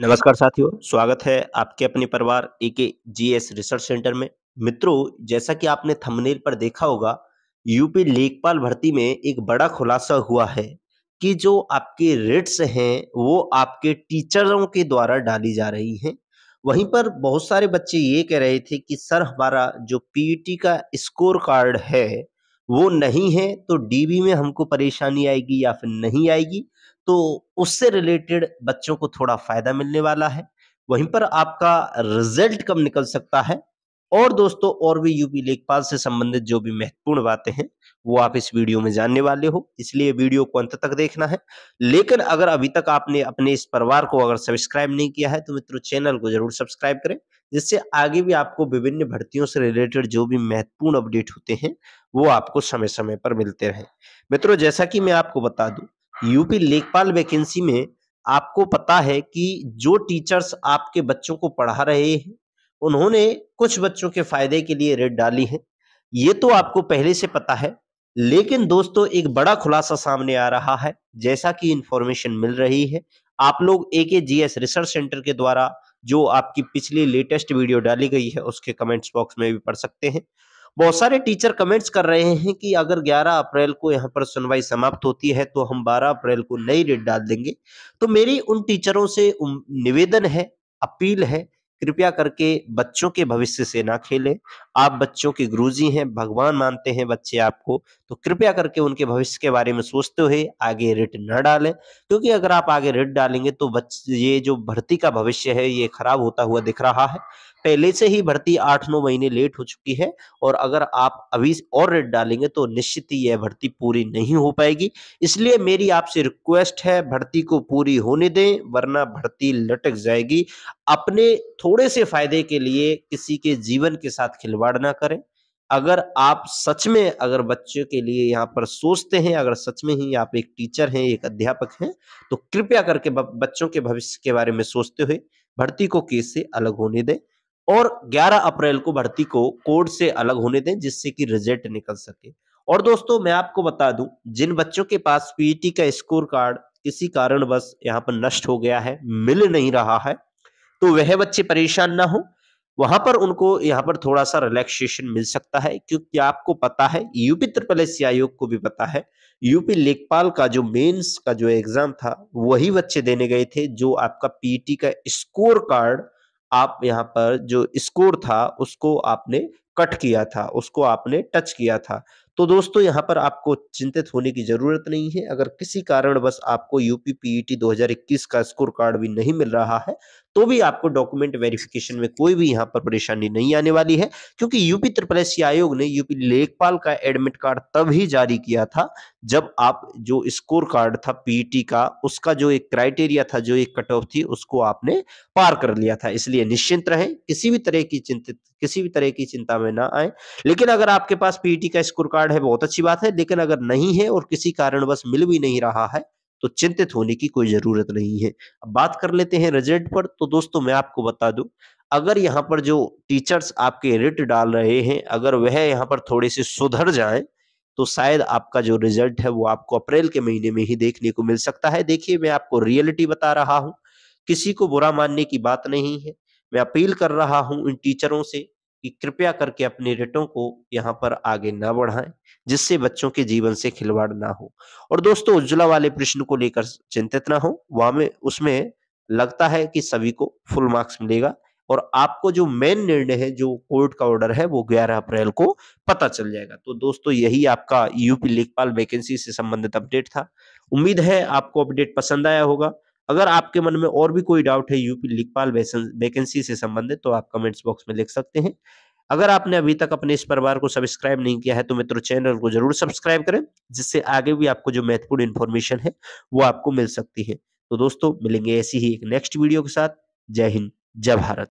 नमस्कार साथियों स्वागत है आपके अपने परिवार ए के जी एस रिसर्च सेंटर में मित्रों जैसा कि आपने थंबनेल पर देखा होगा यूपी लेखपाल भर्ती में एक बड़ा खुलासा हुआ है कि जो आपके रेट्स हैं वो आपके टीचरों के द्वारा डाली जा रही हैं वहीं पर बहुत सारे बच्चे ये कह रहे थे कि सर हमारा जो पीईटी e का स्कोर कार्ड है वो नहीं है तो डीबी में हमको परेशानी आएगी या फिर नहीं आएगी तो उससे रिलेटेड बच्चों को थोड़ा फायदा मिलने वाला है वहीं पर आपका रिजल्ट कम निकल सकता है और दोस्तों और भी यूपी लेखपाल से संबंधित जो भी महत्वपूर्ण बातें हैं वो आप इस वीडियो में जानने वाले हो इसलिए वीडियो को अंत तक देखना है लेकिन अगर अभी तक आपने अपने इस परिवार को अगर सब्सक्राइब नहीं किया है तो मित्रों चैनल को जरूर सब्सक्राइब करें जिससे आगे भी आपको विभिन्न भर्तियों से रिलेटेड जो भी महत्वपूर्ण अपडेट होते हैं वो आपको समय समय पर मिलते रहे मित्रों जैसा कि मैं आपको बता दूं यूपी लेखपाल वैकेंसी में आपको पता है कि जो टीचर्स आपके बच्चों को पढ़ा रहे हैं उन्होंने कुछ बच्चों के फायदे के लिए रेट डाली है ये तो आपको पहले से पता है लेकिन दोस्तों एक बड़ा खुलासा सामने आ रहा है जैसा कि इंफॉर्मेशन मिल रही है आप लोग ए के जी एस रिसर्च सेंटर के द्वारा जो आपकी पिछली लेटेस्ट वीडियो डाली गई है उसके कमेंट्स बॉक्स में भी पढ़ सकते हैं बहुत सारे टीचर कमेंट्स कर रहे हैं कि अगर 11 अप्रैल को यहाँ पर सुनवाई समाप्त होती है तो हम 12 अप्रैल को नई डेट डाल देंगे तो मेरी उन टीचरों से निवेदन है अपील है कृपया करके बच्चों के भविष्य से ना खेलें आप बच्चों के गुरुजी हैं भगवान मानते हैं बच्चे आपको तो कृपया करके उनके भविष्य के बारे में सोचते हुए आगे रिट न डालें क्योंकि अगर आप आगे रिट डालेंगे तो बच्चे ये जो भर्ती का भविष्य है ये खराब होता हुआ दिख रहा है पहले से ही भर्ती आठ नौ महीने लेट हो चुकी है और अगर आप अभी और रेट डालेंगे तो निश्चित ही यह भर्ती पूरी नहीं हो पाएगी इसलिए मेरी आपसे रिक्वेस्ट है भर्ती को पूरी होने दें वरना भर्ती लटक जाएगी अपने थोड़े से फायदे के लिए किसी के जीवन के साथ खिलवाड़ ना करें अगर आप सच में अगर बच्चों के लिए यहाँ पर सोचते हैं अगर सच में ही आप एक टीचर हैं एक अध्यापक हैं तो कृपया करके बच्चों के भविष्य के बारे में सोचते हुए भर्ती को केस से अलग होने दें और 11 अप्रैल को भर्ती को कोर्ट से अलग होने दें जिससे कि रिजल्ट निकल सके और दोस्तों मैं आपको बता दूं जिन बच्चों के पास पीईटी e का स्कोर कार्ड किसी कारणवश यहाँ पर नष्ट हो गया है मिल नहीं रहा है तो वह बच्चे परेशान ना हो वहां पर उनको यहाँ पर थोड़ा सा रिलैक्सेशन मिल सकता है क्योंकि आपको पता है यूपी त्रिपलेसी आयोग को भी पता है यूपी लेखपाल का जो मेंस का जो एग्जाम था वही बच्चे देने गए थे जो आपका पीटी e का स्कोर कार्ड आप यहाँ पर जो स्कोर था उसको आपने कट किया था उसको आपने टच किया था तो दोस्तों यहाँ पर आपको चिंतित होने की ज़रूरत नहीं है अगर किसी कारण बस आपको यूपी पीईटी 2021 का स्कोर कार्ड भी नहीं मिल रहा है तो भी आपको डॉक्यूमेंट वेरिफिकेशन में कोई भी यहाँ पर परेशानी नहीं आने वाली है क्योंकि यूपी त्रिपलेसी आयोग ने यूपी लेखपाल का एडमिट कार्ड तब ही जारी किया था जब आप जो स्कोर कार्ड था पीईटी का उसका जो एक क्राइटेरिया था जो एक कट ऑफ थी उसको आपने पार कर लिया था इसलिए निश्चिंत रहें किसी भी तरह की चिंतित किसी भी तरह की चिंता में ना आए लेकिन अगर आपके पास पीईटी e का स्कोर कार्ड है बहुत अच्छी बात है लेकिन अगर नहीं है और किसी कारणवश मिल भी नहीं रहा है तो चिंतित होने की कोई जरूरत नहीं है अब बात कर लेते हैं रिजल्ट पर तो दोस्तों मैं आपको बता दू अगर यहाँ पर जो टीचर्स आपके रिट डाल रहे हैं अगर वह यहाँ पर थोड़े से सुधर जाए तो शायद आपका जो रिजल्ट है वो आपको अप्रैल के महीने में ही देखने को मिल सकता है देखिए मैं आपको रियलिटी बता रहा हूँ किसी को बुरा मानने की बात नहीं है मैं अपील कर रहा हूँ इन टीचरों से कि कृपया करके अपने रिटों को यहाँ पर आगे न बढ़ाएं जिससे बच्चों के जीवन से खिलवाड़ ना हो और दोस्तों उज्ज्वला वाले प्रश्न को लेकर चिंतित ना हो वहां में उसमें लगता है कि सभी को फुल मार्क्स मिलेगा और आपको जो मेन निर्णय है जो कोर्ट का ऑर्डर है वो 11 अप्रैल को पता चल जाएगा तो दोस्तों यही आपका यूपी लेखपाल वैकेंसी से संबंधित अपडेट था उम्मीद है आपको अपडेट पसंद आया होगा अगर आपके मन में और भी कोई डाउट है यूपी लिखपाल वैकेंसी से संबंधित तो आप कमेंट्स बॉक्स में लिख सकते हैं अगर आपने अभी तक अपने इस परिवार को सब्सक्राइब नहीं किया है तो मित्रों चैनल को जरूर सब्सक्राइब करें जिससे आगे भी आपको जो महत्वपूर्ण इन्फॉर्मेशन है वो आपको मिल सकती है तो दोस्तों मिलेंगे ऐसी ही एक नेक्स्ट वीडियो के साथ जय हिंद जय भारत